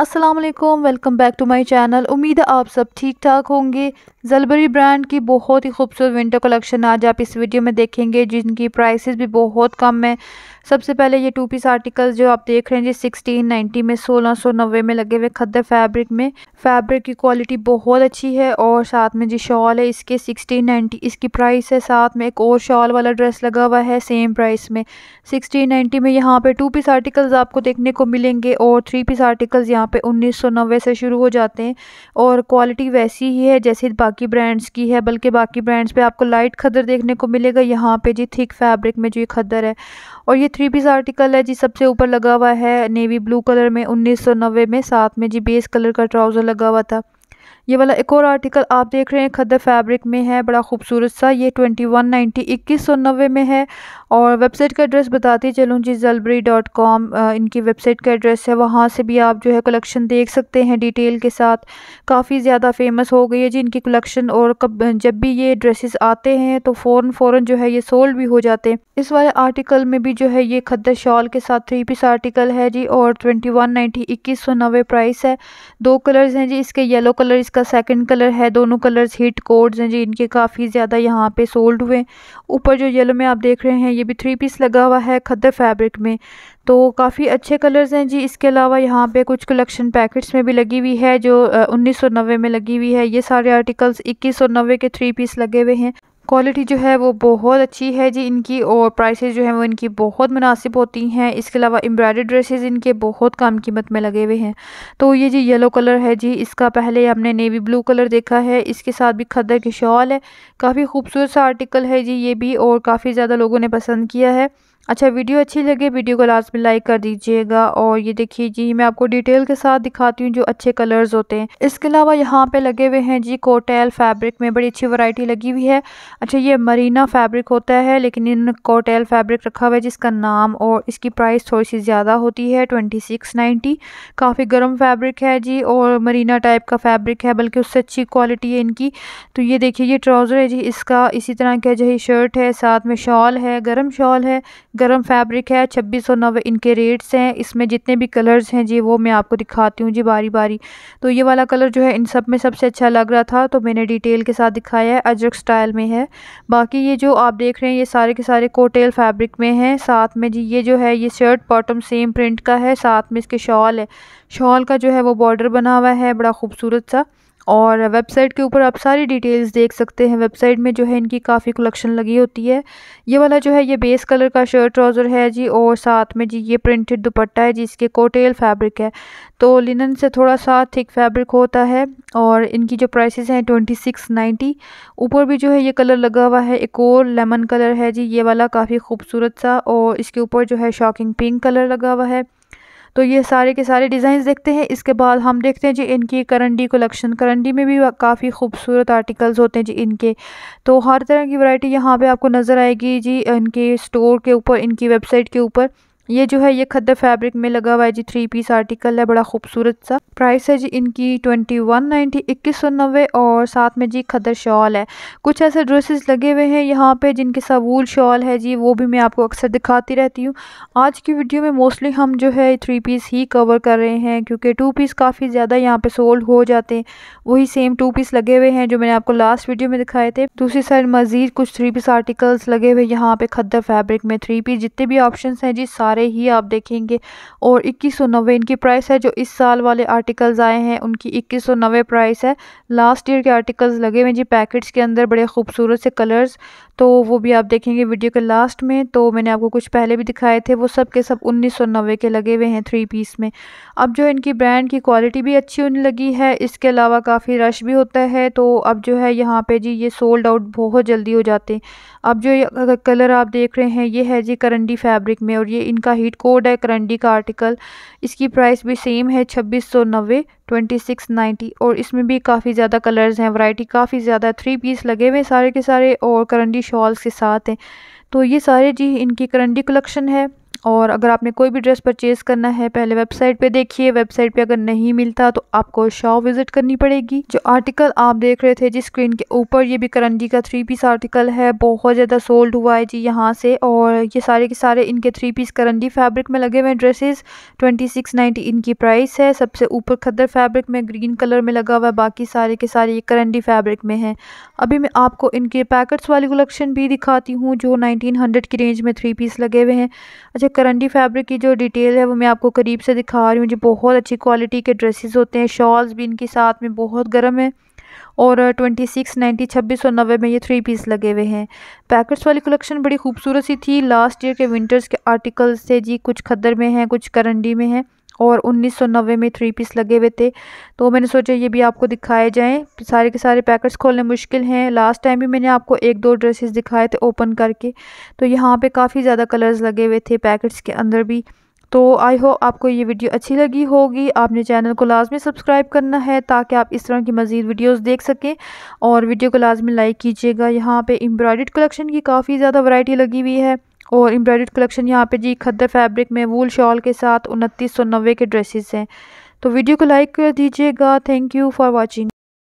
Aslam welcome back to my channel उम्मीद है आप सब ठीक ठाक होंगे जलबरी ब्रांड की बहुत ही खूबसूरत विंटर कलेक्शन आज आप इस वीडियो में देखेंगे जिनकी प्राइसेस भी बहुत कम है सबसे पहले ये टू पीस आर्टिकल्स जो आप देख रहे हैं जी सिक्सटीन नाइन्टी में सोलह सौ नब्बे में लगे हुए खद्दर फैब्रिक में फैब्रिक की क्वालिटी बहुत अच्छी है और साथ में जी शॉल है इसके सिक्सटीन नाइन्टी इसकी प्राइस है साथ में एक और शॉल वाला ड्रेस लगा हुआ है सेम प्राइस में सिक्सटीन नाइन्टी में यहाँ पर टू पीस आर्टिकल्स आपको देखने को मिलेंगे और थ्री पीस आर्टिकल्स यहाँ पे 1990 से शुरू हो जाते हैं और क्वालिटी वैसी ही है जैसे बाकी ब्रांड्स की है बल्कि बाकी ब्रांड्स पे आपको लाइट खदर देखने को मिलेगा यहाँ पे जी थिक फैब्रिक में जो ये खदर है और ये थ्री पीस आर्टिकल है जी सबसे ऊपर लगा हुआ है नेवी ब्लू कलर में उन्नीस में साथ में जी बेस कलर का ट्राउज़र लगा हुआ था ये वाला एक और आर्टिकल आप देख रहे हैं खद फैब्रिक में है बड़ा खूबसूरत सा ये ट्वेंटी वन नाइन्टी इक्कीस सौ नब्बे में है और वेबसाइट का एड्रेस बताती चलूँ जी जलबरी डॉट कॉम इनकी वेबसाइट का एड्रेस है वहाँ से भी आप जो है कलेक्शन देख सकते हैं डिटेल के साथ काफ़ी ज़्यादा फेमस हो गई है जी इनकी कलेक्शन और कब जब भी ये ड्रेसेस आते हैं तो फ़ौरन फ़ौरन जो है ये सोल्ड भी हो जाते हैं इस वाले आर्टिकल में भी जो है ये खद्दर शॉल के साथ थ्री पीस आर्टिकल है जी और ट्वेंटी वन नाइन्टी इक्कीस सौ नब्बे प्राइस है दो कलर्स हैं जी इसके येलो कलर इसका इसका सेकंड कलर है दोनों कलर्स हिट कोड्स हैं जी इनके काफ़ी ज़्यादा यहाँ पे सोल्ड हुए ऊपर जो येलो में आप देख रहे हैं ये भी थ्री पीस लगा हुआ है खद्दर फैब्रिक में तो काफ़ी अच्छे कलर्स हैं जी इसके अलावा यहाँ पे कुछ कलेक्शन पैकेट्स में भी लगी हुई है जो उन्नीस में लगी हुई है ये सारे आर्टिकल्स इक्कीस के थ्री पीस लगे हुए हैं क्वालिटी जो है वो बहुत अच्छी है जी इनकी और प्राइसेस जो हैं वो इनकी बहुत मुनासिब होती हैं इसके अलावा एम्ब्रॉयडरी ड्रेसेस इनके बहुत कम कीमत में लगे हुए हैं तो ये जी येलो कलर है जी इसका पहले हमने नेवी ब्लू कलर देखा है इसके साथ भी खदर की शॉल है काफ़ी खूबसूरत सा आर्टिकल है जी ये भी और काफ़ी ज़्यादा लोगों ने पसंद किया है अच्छा वीडियो अच्छी लगे वीडियो को लास्ट में लाइक कर दीजिएगा और ये देखिए जी मैं आपको डिटेल के साथ दिखाती हूँ जो अच्छे कलर्स होते हैं इसके अलावा यहाँ पे लगे हुए हैं जी कोटेल फैब्रिक में बड़ी अच्छी वैरायटी लगी हुई है अच्छा ये मरीना फैब्रिक होता है लेकिन इन कोटेल फैब्रिक रखा हुआ है जिसका नाम और इसकी प्राइस थोड़ी सी ज़्यादा होती है ट्वेंटी सिक्स नाइन्टी काफ़ी गर्म फैब्रिक है जी और मरीना टाइप का फैब्रिक है बल्कि उससे अच्छी क्वालिटी है इनकी तो ये देखिए ये ट्राउज़र है जी इसका इसी तरह का जो शर्ट है साथ में शॉल है गर्म शॉल है गरम फैब्रिक है छब्बीस सौ नब्बे इनके रेट्स हैं इसमें जितने भी कलर्स हैं जी वो मैं आपको दिखाती हूँ जी बारी बारी तो ये वाला कलर जो है इन सब में सबसे अच्छा लग रहा था तो मैंने डिटेल के साथ दिखाया है अजरक स्टाइल में है बाकी ये जो आप देख रहे हैं ये सारे के सारे कोटेल फैब्रिक में हैं साथ में जी ये जो है ये शर्ट बॉटम सेम प्रिंट का है साथ में इसके शॉल है शॉल का जो है वो बॉर्डर बना हुआ है बड़ा खूबसूरत सा और वेबसाइट के ऊपर आप सारी डिटेल्स देख सकते हैं वेबसाइट में जो है इनकी काफ़ी कलेक्शन लगी होती है ये वाला जो है ये बेस कलर का शर्ट ट्राउज़र है जी और साथ में जी ये प्रिंटेड दुपट्टा है जिसके कोटेल फैब्रिक है तो लिनन से थोड़ा सा थिक फैब्रिक होता है और इनकी जो प्राइस हैं ट्वेंटी सिक्स नाइन्टी ऊपर भी जो है ये कलर लगा हुआ है एक और लेमन कलर है जी ये वाला काफ़ी खूबसूरत सा और इसके ऊपर जो है शॉकिंग पिंक कलर लगा हुआ है तो ये सारे के सारे डिज़ाइन देखते हैं इसके बाद हम देखते हैं जी इनकी करंडी कलेक्शन करंडी में भी काफ़ी खूबसूरत आर्टिकल्स होते हैं जी इनके तो हर तरह की वैरायटी यहाँ पे आपको नज़र आएगी जी इनके स्टोर के ऊपर इनकी वेबसाइट के ऊपर ये जो है ये खद्दर फैब्रिक में लगा हुआ है जी थ्री पीस आर्टिकल है बड़ा खूबसूरत सा प्राइस है जी इनकी ट्वेंटी वन नाइन्टी इक्कीस सौ नब्बे और साथ में जी खद्दर शॉल है कुछ ऐसे ड्रेसेस लगे हुए हैं यहाँ पे जिनके सावूल शॉल है जी वो भी मैं आपको अक्सर दिखाती रहती हूँ आज की वीडियो में मोस्टली हम जो है थ्री पीस ही कवर कर रहे हैं क्योंकि टू पीस काफ़ी ज़्यादा यहाँ पर सोल्ड हो जाते हैं वही सेम टू पीस लगे हुए हैं जो मैंने आपको लास्ट वीडियो में दिखाए थे दूसरी साइड मज़ीद कुछ थ्री पीस आर्टिकल्स लगे हुए यहाँ पे खद्दर फैब्रिक में थ्री पीस जितने भी ऑप्शन हैं जी सारे सारे ही आप देखेंगे और इक्कीस सौ नब्बे इनकी प्राइस है जो इस साल वाले आर्टिकल्स आए हैं उनकी इक्कीस सौ नब्बे प्राइस है लास्ट ईयर के आर्टिकल्स लगे हुए जी पैकेट्स के अंदर बड़े खूबसूरत से कलर्स तो वो भी आप देखेंगे वीडियो के लास्ट में तो मैंने आपको कुछ पहले भी दिखाए थे वो सब के सब उन्नीस सौ नब्बे के लगे हुए हैं थ्री पीस में अब जो इनकी ब्रांड की क्वालिटी भी अच्छी होने लगी है इसके अलावा काफ़ी रश भी होता है तो अब जो है यहाँ पे जी ये सोल्ड आउट बहुत जल्दी हो जाते हैं अब जो कलर आप देख रहे हैं ये है जी करंडी फैब्रिक में और ये इनका का हीट कोड है करंडी का आर्टिकल इसकी प्राइस भी सेम है छब्बीस सौ नब्बे ट्वेंटी सिक्स नाइन्टी और इसमें भी काफ़ी ज़्यादा कलर्स हैं वैरायटी काफ़ी ज़्यादा थ्री पीस लगे हुए हैं सारे के सारे और करंडी शॉल्स के साथ हैं तो ये सारे जी इनकी करंडी कलेक्शन है और अगर आपने कोई भी ड्रेस परचेज़ करना है पहले वेबसाइट पे देखिए वेबसाइट पे अगर नहीं मिलता तो आपको शॉप विज़िट करनी पड़ेगी जो आर्टिकल आप देख रहे थे जिस स्क्रीन के ऊपर ये भी करंजी का थ्री पीस आर्टिकल है बहुत ज़्यादा सोल्ड हुआ है जी यहाँ से और ये सारे के सारे इनके थ्री पीस करंजी फैब्रिक में लगे हुए ड्रेसेस ट्वेंटी सिक्स नाइन्टी इनकी प्राइस है सबसे ऊपर खद्दर फैब्रिक में ग्रीन कलर में लगा हुआ है बाकी सारे के सारे ये करंडी फैब्रिक में है अभी मैं आपको इनके पैकेट्स वाली कलेक्शन भी दिखाती हूँ जो नाइनटीन हंड्रेड की रेंज में थ्री पीस लगे हुए हैं अच्छा जैसे करंडी फैब्रिक की जो डिटेल है वो मैं आपको करीब से दिखा रही हूँ जी बहुत अच्छी क्वालिटी के ड्रेसेस होते हैं शॉल्स भी इनके साथ में बहुत गर्म है और ट्वेंटी सिक्स नाइन्टी छब्बीस सौ नब्बे में ये थ्री पीस लगे हुए हैं पैकेट्स वाली कलेक्शन बड़ी खूबसूरत सी थी लास्ट ईयर के विंटर्स के आर्टिकल्स थे जी कुछ खद्दर में हैं कुछ करंडी में हैं और 1990 में थ्री पीस लगे हुए थे तो मैंने सोचा ये भी आपको दिखाए जाएँ सारे के सारे पैकेट्स खोलने मुश्किल हैं लास्ट टाइम भी मैंने आपको एक दो ड्रेसेस दिखाए थे ओपन करके तो यहाँ पे काफ़ी ज़्यादा कलर्स लगे हुए थे पैकेट्स के अंदर भी तो आई होप आपको ये वीडियो अच्छी लगी होगी आपने चैनल को लाजमी सब्सक्राइब करना है ताकि आप इस तरह की मज़ीद वीडियोस देख सकें और वीडियो को लाजमी लाइक कीजिएगा यहाँ पे एम्ब्रॉयड कलेक्शन की काफ़ी ज़्यादा वैरायटी लगी हुई है और एम्ब्रॉयड कलेक्शन यहाँ पे जी खद्दर फैब्रिक में वूल शॉल के साथ उनतीस सौ नब्बे के ड्रेसेस हैं तो वीडियो को लाइक कर दीजिएगा थैंक यू फॉर वॉचिंग